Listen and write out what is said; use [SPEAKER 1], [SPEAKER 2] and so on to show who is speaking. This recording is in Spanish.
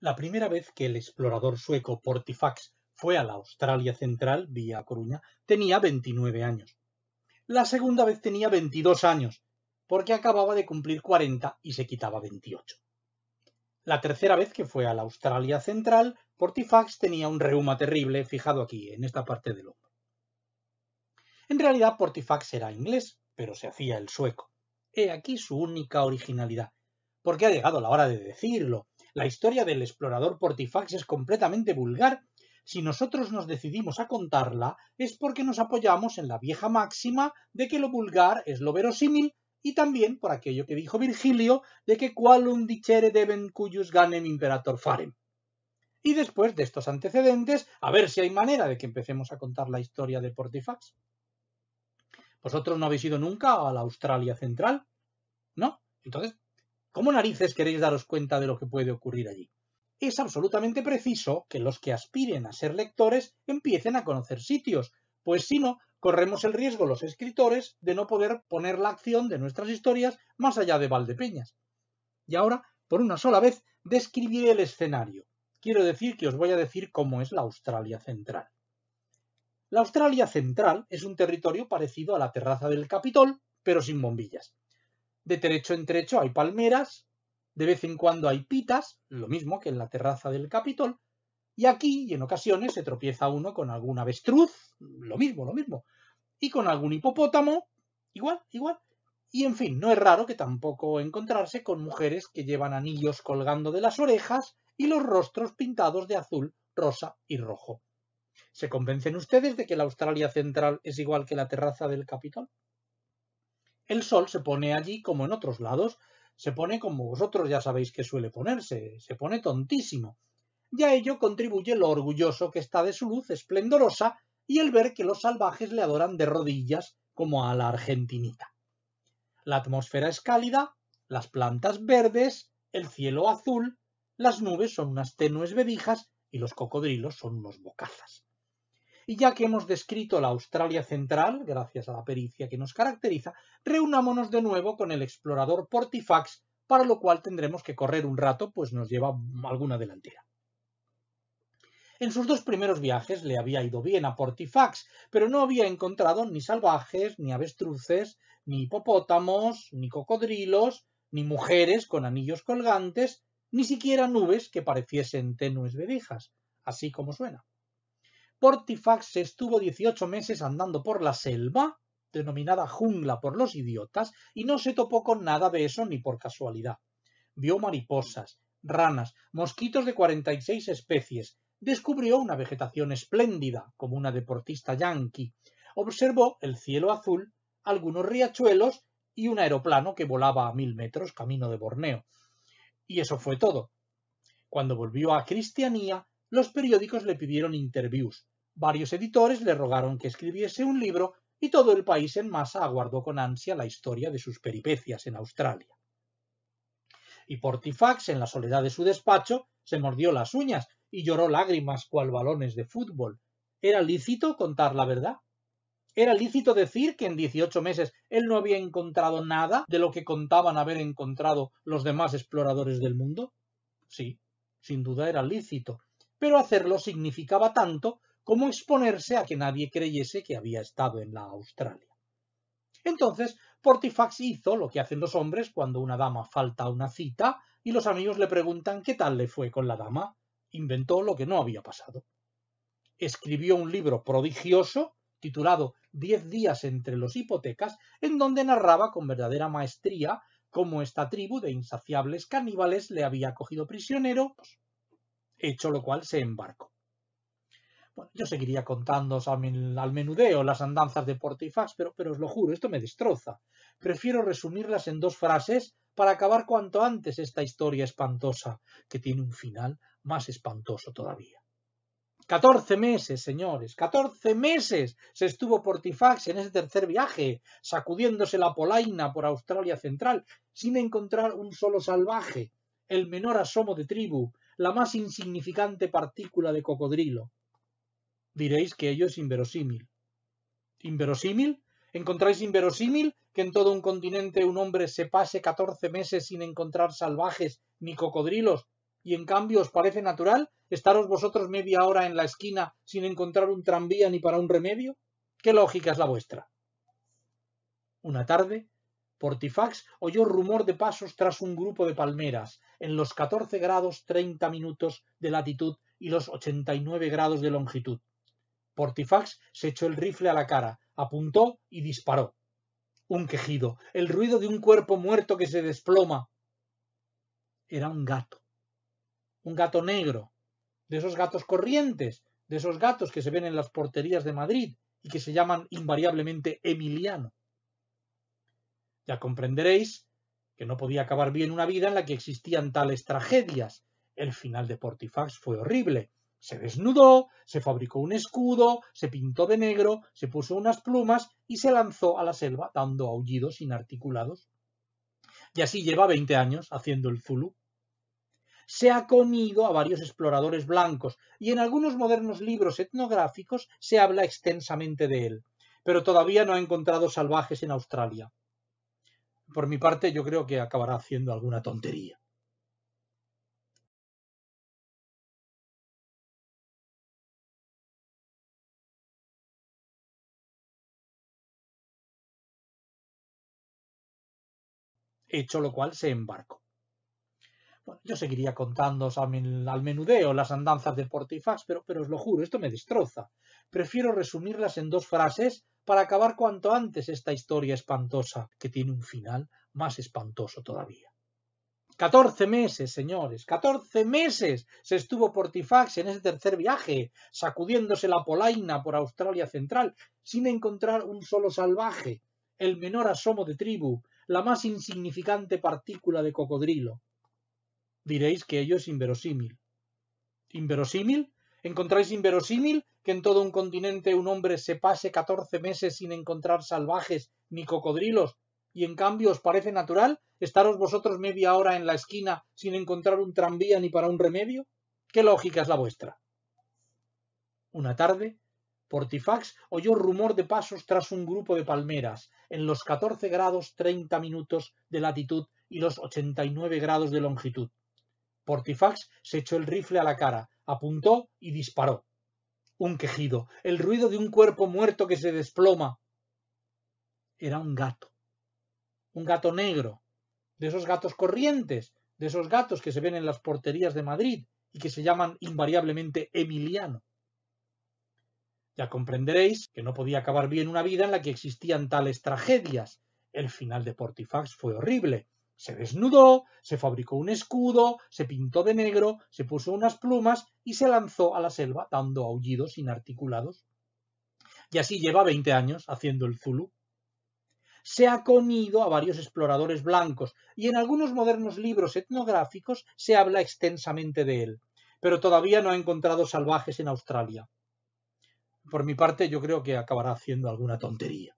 [SPEAKER 1] La primera vez que el explorador sueco Portifax fue a la Australia Central vía Coruña tenía 29 años. La segunda vez tenía 22 años, porque acababa de cumplir 40 y se quitaba 28. La tercera vez que fue a la Australia Central, Portifax tenía un reuma terrible fijado aquí, en esta parte del hombro. En realidad, Portifax era inglés, pero se hacía el sueco. He aquí su única originalidad, porque ha llegado la hora de decirlo la historia del explorador Portifax es completamente vulgar. Si nosotros nos decidimos a contarla es porque nos apoyamos en la vieja máxima de que lo vulgar es lo verosímil y también por aquello que dijo Virgilio de que qualum dicere deben cuyus ganem imperator farem. Y después de estos antecedentes, a ver si hay manera de que empecemos a contar la historia de Portifax. ¿Vosotros no habéis ido nunca a la Australia Central? ¿No? Entonces, ¿Cómo narices queréis daros cuenta de lo que puede ocurrir allí? Es absolutamente preciso que los que aspiren a ser lectores empiecen a conocer sitios, pues si no, corremos el riesgo los escritores de no poder poner la acción de nuestras historias más allá de Valdepeñas. Y ahora, por una sola vez, describiré el escenario. Quiero decir que os voy a decir cómo es la Australia Central. La Australia Central es un territorio parecido a la terraza del Capitol, pero sin bombillas de trecho en trecho hay palmeras, de vez en cuando hay pitas, lo mismo que en la terraza del Capitol, y aquí, y en ocasiones, se tropieza uno con algún avestruz, lo mismo, lo mismo, y con algún hipopótamo, igual, igual, y en fin, no es raro que tampoco encontrarse con mujeres que llevan anillos colgando de las orejas y los rostros pintados de azul, rosa y rojo. ¿Se convencen ustedes de que la Australia Central es igual que la terraza del Capitol? el sol se pone allí como en otros lados, se pone como vosotros ya sabéis que suele ponerse, se pone tontísimo. Y a ello contribuye lo orgulloso que está de su luz esplendorosa y el ver que los salvajes le adoran de rodillas como a la argentinita. La atmósfera es cálida, las plantas verdes, el cielo azul, las nubes son unas tenues vedijas y los cocodrilos son unos bocazas. Y ya que hemos descrito la Australia Central, gracias a la pericia que nos caracteriza, reunámonos de nuevo con el explorador Portifax, para lo cual tendremos que correr un rato, pues nos lleva alguna delantera. En sus dos primeros viajes le había ido bien a Portifax, pero no había encontrado ni salvajes, ni avestruces, ni hipopótamos, ni cocodrilos, ni mujeres con anillos colgantes, ni siquiera nubes que pareciesen tenues vedijas, así como suena. Portifax estuvo 18 meses andando por la selva, denominada jungla por los idiotas, y no se topó con nada de eso ni por casualidad. Vio mariposas, ranas, mosquitos de 46 especies, descubrió una vegetación espléndida, como una deportista yanqui, observó el cielo azul, algunos riachuelos y un aeroplano que volaba a mil metros camino de Borneo. Y eso fue todo. Cuando volvió a Cristianía, los periódicos le pidieron interviews, varios editores le rogaron que escribiese un libro y todo el país en masa aguardó con ansia la historia de sus peripecias en Australia. Y Portifax, en la soledad de su despacho, se mordió las uñas y lloró lágrimas cual balones de fútbol. ¿Era lícito contar la verdad? ¿Era lícito decir que en 18 meses él no había encontrado nada de lo que contaban haber encontrado los demás exploradores del mundo? Sí, sin duda era lícito, pero hacerlo significaba tanto como exponerse a que nadie creyese que había estado en la Australia. Entonces, Portifax hizo lo que hacen los hombres cuando una dama falta a una cita y los amigos le preguntan qué tal le fue con la dama. Inventó lo que no había pasado. Escribió un libro prodigioso titulado Diez días entre los hipotecas, en donde narraba con verdadera maestría cómo esta tribu de insaciables caníbales le había cogido prisionero, hecho lo cual se embarcó. Bueno, yo seguiría contándoos al, menudeo las andanzas de Portifax, pero, pero os lo juro, esto me destroza. Prefiero resumirlas en dos frases para acabar cuanto antes esta historia espantosa, que tiene un final más espantoso todavía. Catorce meses, señores, catorce meses se estuvo Portifax en ese tercer viaje, sacudiéndose la polaina por Australia Central, sin encontrar un solo salvaje, el menor asomo de tribu, la más insignificante partícula de cocodrilo. Diréis que ello es inverosímil. ¿Inverosímil? ¿Encontráis inverosímil que en todo un continente un hombre se pase catorce meses sin encontrar salvajes ni cocodrilos y en cambio os parece natural estaros vosotros media hora en la esquina sin encontrar un tranvía ni para un remedio? ¿Qué lógica es la vuestra? Una tarde, Portifax oyó rumor de pasos tras un grupo de palmeras, en los 14 grados 30 minutos de latitud y los 89 grados de longitud. Portifax se echó el rifle a la cara, apuntó y disparó. Un quejido, el ruido de un cuerpo muerto que se desploma. Era un gato. Un gato negro. De esos gatos corrientes, de esos gatos que se ven en las porterías de Madrid y que se llaman invariablemente Emiliano. Ya comprenderéis que no podía acabar bien una vida en la que existían tales tragedias. El final de Portifax fue horrible. Se desnudó, se fabricó un escudo, se pintó de negro, se puso unas plumas y se lanzó a la selva dando aullidos inarticulados. Y así lleva 20 años haciendo el Zulu. Se ha comido a varios exploradores blancos y en algunos modernos libros etnográficos se habla extensamente de él, pero todavía no ha encontrado salvajes en Australia por mi parte, yo creo que acabará haciendo alguna tontería. Hecho lo cual, se embarcó yo seguiría contándoos al, menudeo las andanzas de Portifax, pero, pero os lo juro, esto me destroza. Prefiero resumirlas en dos frases para acabar cuanto antes esta historia espantosa, que tiene un final más espantoso todavía. Catorce meses, señores, catorce meses se estuvo Portifax en ese tercer viaje, sacudiéndose la polaina por Australia Central, sin encontrar un solo salvaje, el menor asomo de tribu, la más insignificante partícula de cocodrilo diréis que ello es inverosímil. ¿Inverosímil? ¿Encontráis inverosímil que en todo un continente un hombre se pase catorce meses sin encontrar salvajes ni cocodrilos y en cambio os parece natural estaros vosotros media hora en la esquina sin encontrar un tranvía ni para un remedio? ¿Qué lógica es la vuestra? Una tarde, Portifax oyó rumor de pasos tras un grupo de palmeras, en los catorce grados treinta minutos de latitud y los ochenta y nueve grados de longitud. Portifax se echó el rifle a la cara, apuntó y disparó. Un quejido, el ruido de un cuerpo muerto que se desploma. Era un gato. Un gato negro. De esos gatos corrientes, de esos gatos que se ven en las porterías de Madrid y que se llaman invariablemente Emiliano. Ya comprenderéis que no podía acabar bien una vida en la que existían tales tragedias. El final de Portifax fue horrible. Se desnudó, se fabricó un escudo, se pintó de negro, se puso unas plumas y se lanzó a la selva dando aullidos inarticulados. Y así lleva 20 años haciendo el Zulu. Se ha comido a varios exploradores blancos y en algunos modernos libros etnográficos se habla extensamente de él, pero todavía no ha encontrado salvajes en Australia. Por mi parte, yo creo que acabará haciendo alguna tontería.